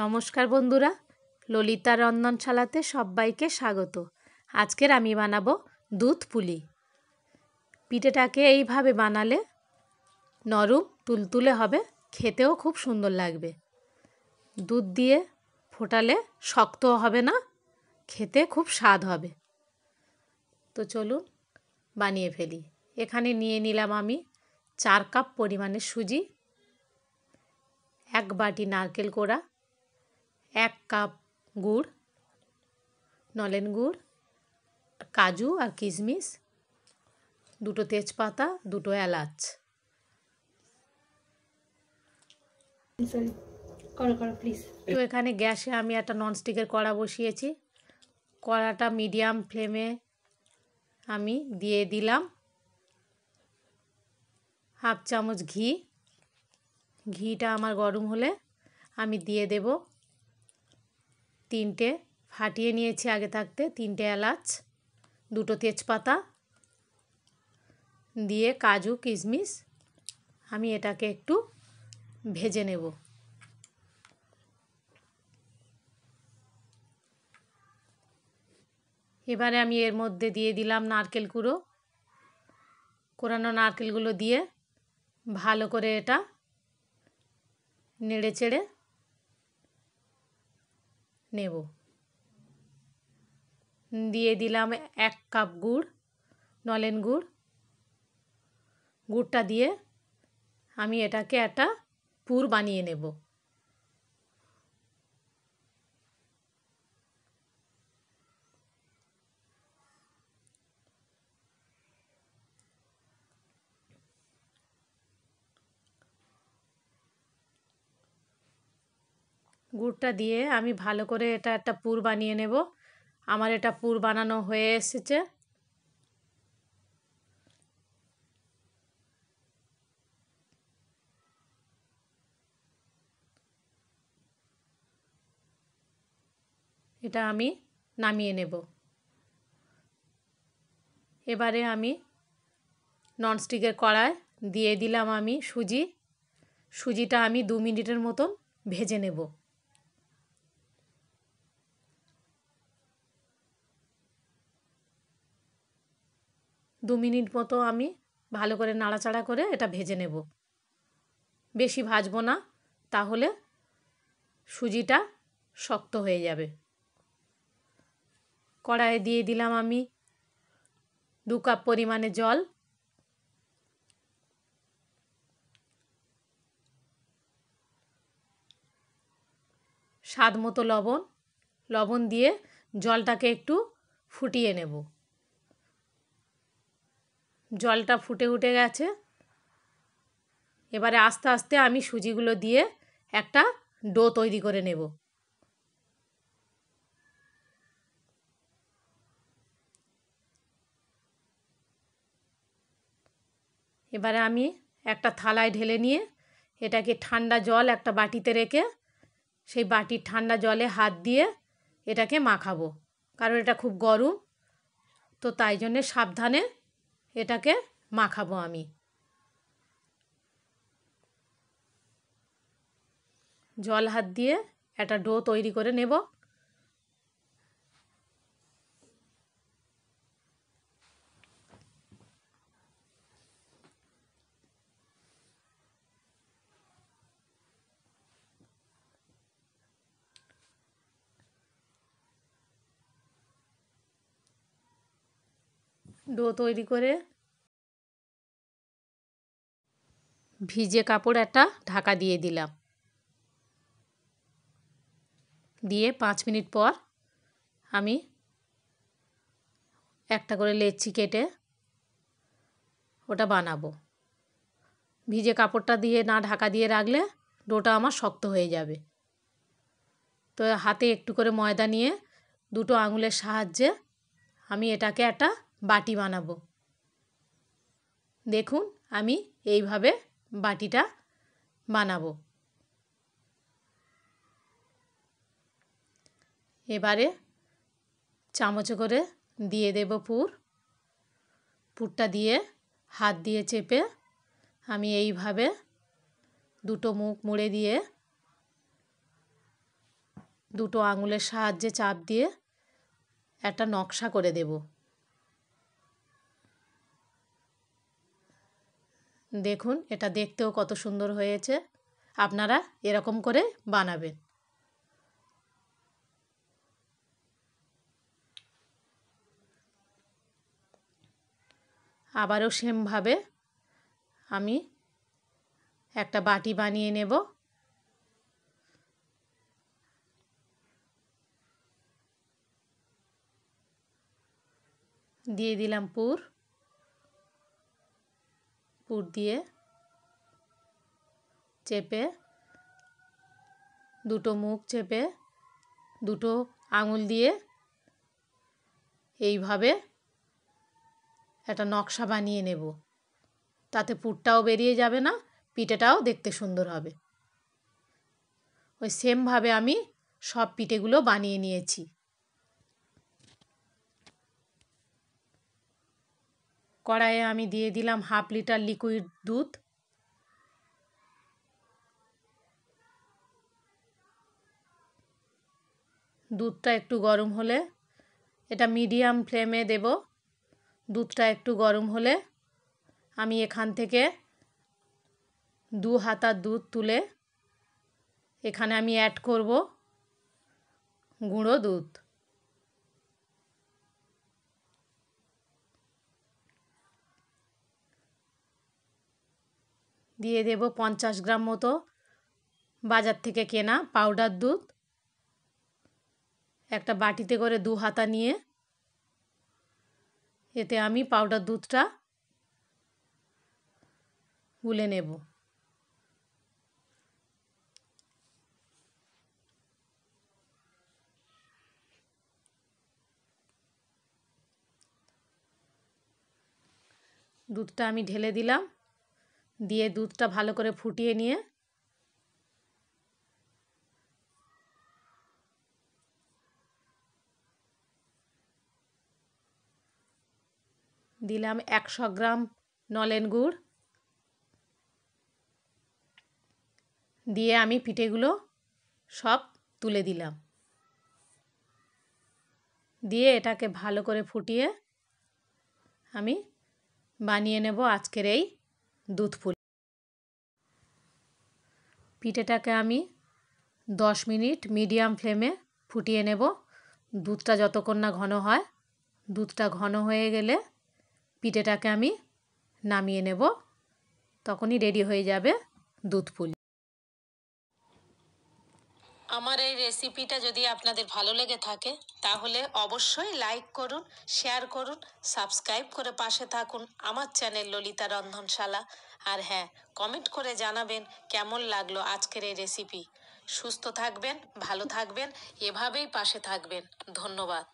নমস্কার বন্ধুরা ললিতা রন্ধনশালাতে সবাইকে স্বাগত আজকের আমি বানাবো দুধ পুলি পিঠেটাকে এইভাবে বানালে নরম তুলতুলে হবে খেতেও খুব সুন্দর লাগবে দুধ দিয়ে ফোটালে শক্ত হবে না খেতে খুব স্বাদ হবে তো চলুন বানিয়ে ফেলি এখানে নিয়ে নিলাম আমি চার কাপ পরিমাণে সুজি এক বাটি নারকেল কোড়া এক কাপ গুড় নলেন গুড় কাজু আর কিশমিশ দুটো তেজপাতা দুটো এলাচ তো এখানে গ্যাসে আমি একটা ননস্টিকের কড়া বসিয়েছি কড়াটা মিডিয়াম ফ্লেমে আমি দিয়ে দিলাম হাফ চামচ ঘি ঘিটা আমার গরম হলে আমি দিয়ে দেবো তিনটে ফাটিয়ে নিয়েছি আগে থাকতে তিনটে এলাচ দুটো তেজপাতা দিয়ে কাজু কিশমিশ আমি এটাকে একটু ভেজে নেব এবারে আমি এর মধ্যে দিয়ে দিলাম নারকেল কুড়ো কোরানো নারকেলগুলো দিয়ে ভালো করে এটা নেড়ে চেড়ে নেব দিয়ে দিলাম এক কাপ গুড় নলেন গুড় গুড়টা দিয়ে আমি এটাকে একটা পুর বানিয়ে নেব গুড়টা দিয়ে আমি ভালো করে এটা একটা পুর বানিয়ে নেব আমার এটা পুর বানানো হয়ে এসেছে এটা আমি নামিয়ে নেব এবারে আমি ননস্টিকের কড়ায় দিয়ে দিলাম আমি সুজি সুজিটা আমি দু মিনিটের মতন ভেজে নেব দু মিনিট মতো আমি ভালো করে নাড়াচাড়া করে এটা ভেজে নেব বেশি ভাজবো না তাহলে সুজিটা শক্ত হয়ে যাবে কড়াইয়ে দিয়ে দিলাম আমি দু কাপ পরিমাণে জল স্বাদ মতো লবণ লবণ দিয়ে জলটাকে একটু ফুটিয়ে নেব জলটা ফুটে উঠে গেছে এবারে আস্তে আস্তে আমি সুজিগুলো দিয়ে একটা ডো তৈরি করে নেব এবারে আমি একটা থালায় ঢেলে নিয়ে এটাকে ঠান্ডা জল একটা বাটিতে রেখে সেই বাটির ঠান্ডা জলে হাত দিয়ে এটাকে মাখাবো কারণ এটা খুব গরম তো তাই জন্যে সাবধানে এটাকে মাখাবো আমি জল হাত দিয়ে একটা ডো তৈরি করে নেব ডো তৈরি করে ভিজে কাপড় একটা ঢাকা দিয়ে দিলাম দিয়ে পাঁচ মিনিট পর আমি একটা করে লেচি কেটে ওটা বানাবো ভিজে কাপড়টা দিয়ে না ঢাকা দিয়ে রাখলে ডোটা আমার শক্ত হয়ে যাবে তো হাতে একটু করে ময়দা নিয়ে দুটো আঙুলের সাহায্যে আমি এটাকে একটা বাটি বানাবো দেখুন আমি এইভাবে বাটিটা বানাবো এবারে চামচ করে দিয়ে দেব পুর পুরটা দিয়ে হাত দিয়ে চেপে আমি এইভাবে দুটো মুখ মুড়ে দিয়ে দুটো আঙুলের সাহায্যে চাপ দিয়ে একটা নকশা করে দেবো দেখুন এটা দেখতেও কত সুন্দর হয়েছে আপনারা এরকম করে বানাবেন আবারও সেমভাবে আমি একটা বাটি বানিয়ে নেব দিয়ে দিলাম পুর পুর দিয়ে চেপে দুটো মুখ চেপে দুটো আঙুল দিয়ে এইভাবে একটা নকশা বানিয়ে নেব তাতে পুরটাও বেরিয়ে যাবে না পিঠেটাও দেখতে সুন্দর হবে ওই সেমভাবে আমি সব পিঠেগুলো বানিয়ে নিয়েছি কড়াইয়ে আমি দিয়ে দিলাম হাফ লিটার লিকুইড দুধ দুধটা একটু গরম হলে এটা মিডিয়াম ফ্লেমে দেব দুধটা একটু গরম হলে আমি এখান থেকে দু হাতা দুধ তুলে এখানে আমি অ্যাড করব গুঁড়ো দুধ দিয়ে দেব পঞ্চাশ গ্রাম মতো বাজার থেকে কেনা পাউডার দুধ একটা বাটিতে করে দু হাতা নিয়ে এতে আমি পাউডার দুধটা গুলে নেব দুধটা আমি ঢেলে দিলাম দিয়ে দুধটা ভালো করে ফুটিয়ে নিয়ে দিলাম একশো গ্রাম নলেন গুড় দিয়ে আমি পিঠেগুলো সব তুলে দিলাম দিয়ে এটাকে ভালো করে ফুটিয়ে আমি বানিয়ে নেব আজকের এই দুধ ফুল পিঠেটাকে আমি দশ মিনিট মিডিয়াম ফ্লেমে ফুটিয়ে নেব দুধটা যতক্ষণ না ঘন হয় দুধটা ঘন হয়ে গেলে পিঠেটাকে আমি নামিয়ে নেব তখনই রেডি হয়ে যাবে দুধ ফুল আমার এই রেসিপিটা যদি আপনাদের ভালো লেগে থাকে তাহলে অবশ্যই লাইক করুন শেয়ার করুন সাবস্ক্রাইব করে পাশে থাকুন আমার চ্যানেল ললিতা রন্ধনশালা আর হ্যাঁ কমেন্ট করে জানাবেন কেমন লাগলো আজকের এই রেসিপি সুস্থ থাকবেন ভালো থাকবেন এভাবেই পাশে থাকবেন ধন্যবাদ